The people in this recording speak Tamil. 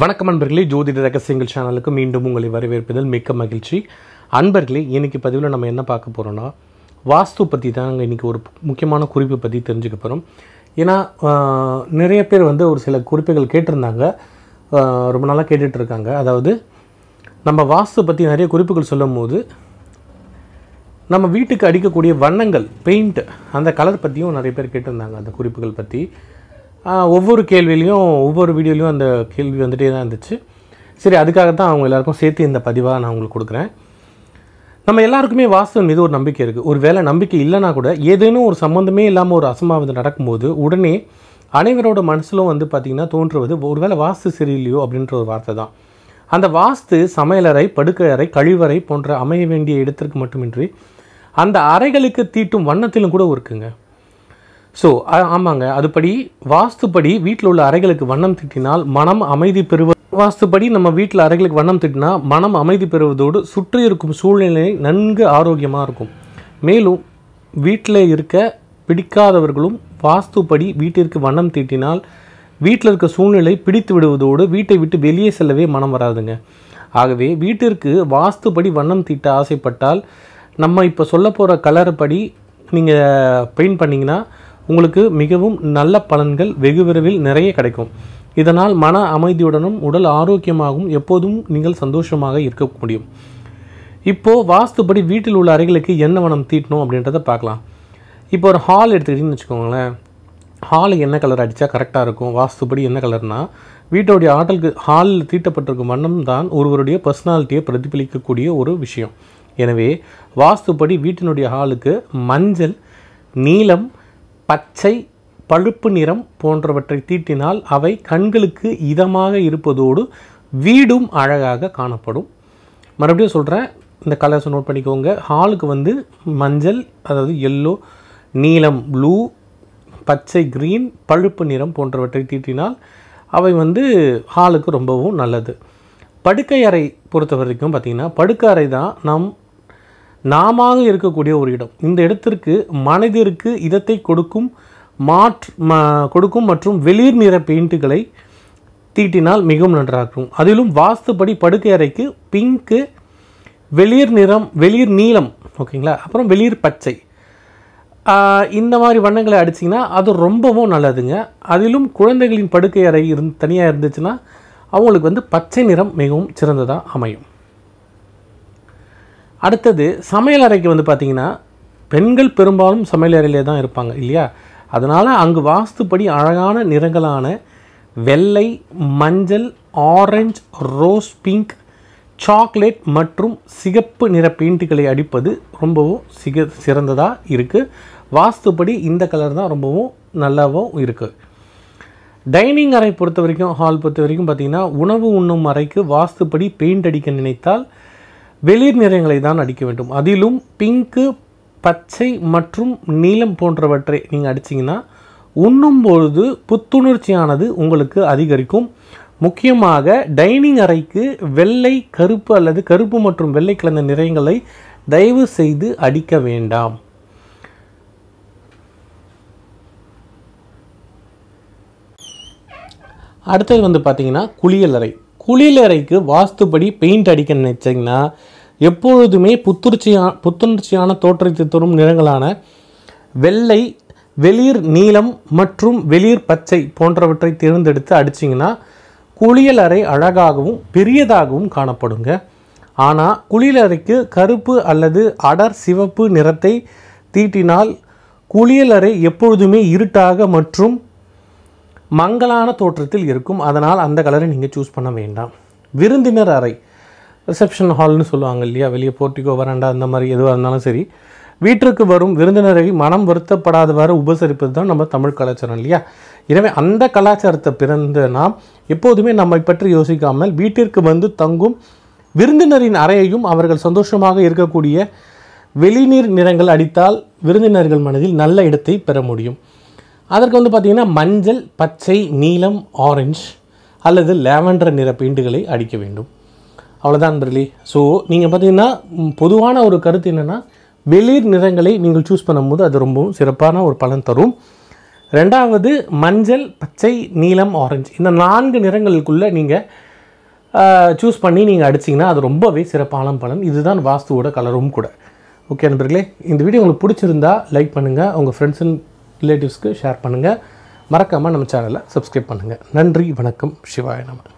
வணக்கம் அன்பர்களே ஜோதிட ரகசியங்கள் சேனலுக்கு மீண்டும் உங்களை வரவேற்பதில் மிக்க மகிழ்ச்சி அன்பர்களே இன்றைக்கி பதிவில் நம்ம என்ன பார்க்க போகிறோன்னா வாஸ்து பற்றி தான் இன்றைக்கி ஒரு முக்கியமான குறிப்பு பற்றி தெரிஞ்சுக்க போகிறோம் ஏன்னா நிறைய பேர் வந்து ஒரு சில குறிப்புகள் கேட்டிருந்தாங்க ரொம்ப நாளாக கேட்டுட்ருக்காங்க அதாவது நம்ம வாஸ்து பற்றி நிறைய குறிப்புகள் சொல்லும் போது நம்ம வீட்டுக்கு அடிக்கக்கூடிய வண்ணங்கள் பெயிண்ட் அந்த கலர் பற்றியும் நிறைய பேர் கேட்டிருந்தாங்க அந்த குறிப்புகள் பற்றி ஒவ்வொரு கேள்விலையும் ஒவ்வொரு வீடியோலையும் அந்த கேள்வி வந்துகிட்டே தான் இருந்துச்சு சரி அதுக்காக தான் அவங்க எல்லாருக்கும் சேர்த்து இந்த பதிவாக நான் உங்களுக்கு கொடுக்குறேன் நம்ம எல்லாருக்குமே வாஸ்து மீது ஒரு நம்பிக்கை இருக்குது ஒரு வேலை நம்பிக்கை இல்லைனா கூட ஏதேனும் ஒரு சம்மந்தமே இல்லாமல் ஒரு அசம்பாவிதம் நடக்கும்போது உடனே அனைவரோட மனசிலும் வந்து பார்த்திங்கன்னா தோன்றுவது ஒரு வேளை வாஸ்து சரியில்லையோ அப்படின்ற ஒரு வார்த்தை தான் அந்த வாஸ்து சமையலறை படுக்கை அறை கழிவறை போன்ற அமைய வேண்டிய இடத்திற்கு மட்டுமின்றி அந்த அறைகளுக்கு தீட்டும் வண்ணத்திலும் கூட இருக்குங்க ஸோ ஆமாங்க அதுபடி வாஸ்துப்படி வீட்டில் உள்ள அறைகளுக்கு வண்ணம் திட்டினால் மனம் அமைதி பெறுவ வாஸ்துப்படி நம்ம வீட்டில் அறைகளுக்கு வண்ணம் திட்டினா மனம் அமைதி பெறுவதோடு சுற்றி இருக்கும் சூழ்நிலை நன்கு ஆரோக்கியமாக இருக்கும் மேலும் வீட்டில் இருக்க பிடிக்காதவர்களும் வாஸ்துப்படி வீட்டிற்கு வண்ணம் தீட்டினால் வீட்டில் இருக்க சூழ்நிலை பிடித்து விடுவதோடு வீட்டை விட்டு வெளியே செல்லவே மனம் வராதுங்க ஆகவே வீட்டிற்கு வாஸ்துப்படி வண்ணம் தீட்ட ஆசைப்பட்டால் நம்ம இப்போ சொல்ல போகிற கலரை படி நீங்கள் பெயிண்ட் பண்ணிங்கன்னா உங்களுக்கு மிகவும் நல்ல பலன்கள் வெகு விரைவில் நிறைய கிடைக்கும் இதனால் மன அமைதியுடனும் உடல் ஆரோக்கியமாகவும் எப்போதும் நீங்கள் சந்தோஷமாக இருக்க முடியும் இப்போ வாஸ்துப்படி வீட்டில் உள்ள அறைகளுக்கு என்ன வனம் தீட்டணும் அப்படின்றத பார்க்கலாம் இப்போ ஒரு ஹால் எடுத்துக்கிட்டிங்கன்னு வச்சுக்கோங்களேன் ஹாலு என்ன கலர் அடித்தா கரெக்டாக இருக்கும் வாஸ்துப்படி என்ன கலர்னா வீட்டோடைய ஆட்டலுக்கு ஹாலில் தீட்டப்பட்டிருக்கும் வண்ணம் தான் ஒருவருடைய பர்சனாலிட்டியை பிரதிபலிக்கக்கூடிய ஒரு விஷயம் எனவே வாஸ்துப்படி வீட்டினுடைய ஹாலுக்கு மஞ்சள் நீலம் பச்சை பழுப்பு நிறம் போன்றவற்றை தீட்டினால் அவை கண்களுக்கு இதமாக இருப்பதோடு வீடும் அழகாக காணப்படும் மறுபடியும் சொல்கிறேன் இந்த கலர்ஸ் நோட் பண்ணிக்கோங்க ஹாலுக்கு வந்து மஞ்சள் அதாவது எல்லோ நீலம் ப்ளூ பச்சை க்ரீன் பழுப்பு நிறம் போன்றவற்றை தீட்டினால் அவை வந்து ஹாலுக்கு ரொம்பவும் நல்லது படுக்கை அறை பொறுத்த வரைக்கும் பார்த்திங்கன்னா படுக்கை அறை தான் நம் நாம இருக்கக்கூடிய ஒரு இடம் இந்த இடத்திற்கு மனதிற்கு இதத்தை கொடுக்கும் மாற்று கொடுக்கும் மற்றும் வெளிர் நிற பெயிண்ட்டுகளை தீட்டினால் மிகவும் நன்றாகும் அதிலும் வாஸ்துப்படி படுக்கை அறைக்கு பிங்க்கு வெளிர் நிறம் வெளிர் நீளம் ஓகேங்களா அப்புறம் வெளிர் பச்சை இந்த மாதிரி வண்ணங்களை அடிச்சிங்கன்னா அது ரொம்பவும் நல்லதுங்க அதிலும் குழந்தைகளின் படுக்கை அறை இருந்து தனியாக இருந்துச்சுன்னா அவங்களுக்கு வந்து பச்சை நிறம் மிகவும் சிறந்ததாக அமையும் அடுத்தது சமையல் அறைக்கு வந்து பார்த்திங்கன்னா பெண்கள் பெரும்பாலும் சமையல் அறையிலே தான் இருப்பாங்க இல்லையா அதனால் அங்கு வாஸ்துப்படி அழகான நிறங்களான வெள்ளை மஞ்சள் ஆரஞ்சு ரோஸ் பிங்க் சாக்லேட் மற்றும் சிகப்பு நிற பெயிண்ட்டுகளை அடிப்பது ரொம்பவும் சிக சிறந்ததாக இருக்குது வாஸ்துப்படி இந்த கலர் தான் ரொம்பவும் நல்லாவும் இருக்குது டைனிங் அறை பொறுத்த வரைக்கும் ஹால் பொறுத்த வரைக்கும் பார்த்திங்கன்னா உணவு உண்ணும் அறைக்கு வாஸ்துப்படி பெயிண்ட் அடிக்க நினைத்தால் வெளிர் நிறங்களை தான் அடிக்க வேண்டும் அதிலும் பிங்க்கு பச்சை மற்றும் நீலம் போன்றவற்றை நீங்கள் அடிச்சிங்கன்னா உண்ணும்பொழுது புத்துணர்ச்சியானது உங்களுக்கு அதிகரிக்கும் முக்கியமாக டைனிங் அறைக்கு வெள்ளை கருப்பு அல்லது கருப்பு மற்றும் வெள்ளை கலந்த நிறங்களை தயவு செய்து அடிக்க வேண்டாம் அடுத்தது வந்து பார்த்திங்கன்னா அறை குளிலறைக்கு வாஸ்துப்படி பெயிண்ட் அடிக்க நினச்சிங்கன்னா எப்பொழுதுமே புத்துணர்ச்சியான புத்துணர்ச்சியான தோற்றத்தை தரும் நிறங்களான வெள்ளை வெளிர் நீலம் மற்றும் வெளிர் பச்சை போன்றவற்றை தேர்ந்தெடுத்து அடிச்சிங்கன்னா குளியலறை அழகாகவும் பெரியதாகவும் காணப்படுங்க ஆனால் குளியலறைக்கு கருப்பு அல்லது அடர் சிவப்பு நிறத்தை தீட்டினால் குளியலறை எப்பொழுதுமே இருட்டாக மற்றும் மங்களான தோற்றத்தில் இருக்கும் அதனால் அந்த கலரை நீங்கள் சூஸ் பண்ண வேண்டாம் விருந்தினர் அறை ரிசப்ஷன் ஹால்னு சொல்லுவாங்க இல்லையா வெளியே போர்ட்டிகோ வராண்டா அந்த மாதிரி எதுவாக இருந்தாலும் சரி வீட்டிற்கு வரும் விருந்தினரை மனம் வருத்தப்படாதவாறு உபசரிப்பது தான் நம்ம தமிழ் கலாச்சாரம் இல்லையா எனவே அந்த கலாச்சாரத்தை பிறந்த நாம் எப்போதுமே நம்மை பற்றி யோசிக்காமல் வீட்டிற்கு வந்து தங்கும் விருந்தினரின் அறையையும் அவர்கள் சந்தோஷமாக இருக்கக்கூடிய வெளிநீர் நிறங்கள் அடித்தால் விருந்தினர்கள் மனதில் நல்ல இடத்தை பெற முடியும் அதற்கு வந்து பார்த்திங்கன்னா மஞ்சள் பச்சை நீலம் ஆரஞ்சு அல்லது லேவண்டர் நிற பெயிண்ட்டுகளை அடிக்க வேண்டும் அவ்வளோதான் பிரலி ஸோ நீங்கள் பார்த்தீங்கன்னா பொதுவான ஒரு கருத்து என்னென்னா வெளிர் நிறங்களை நீங்கள் சூஸ் பண்ணும்போது அது ரொம்பவும் சிறப்பான ஒரு பலன் தரும் ரெண்டாவது மஞ்சள் பச்சை நீலம் ஆரஞ்சு இந்த நான்கு நிறங்களுக்குள்ளே நீங்கள் சூஸ் பண்ணி நீங்கள் அடிச்சிங்கன்னா அது ரொம்பவே சிறப்பான பலன் இதுதான் வாஸ்துவோட கலரும் கூட ஓகே நண்பர்களே இந்த வீடியோ உங்களுக்கு பிடிச்சிருந்தா லைக் பண்ணுங்கள் உங்கள் ஃப்ரெண்ட்ஸ் அண்ட் ரிலேட்டிவ்ஸ்க்கு ஷேர் பண்ணுங்கள் மறக்காமல் நம்ம சேனலை சப்ஸ்கிரைப் பண்ணுங்கள் நன்றி வணக்கம் சிவாய நமன்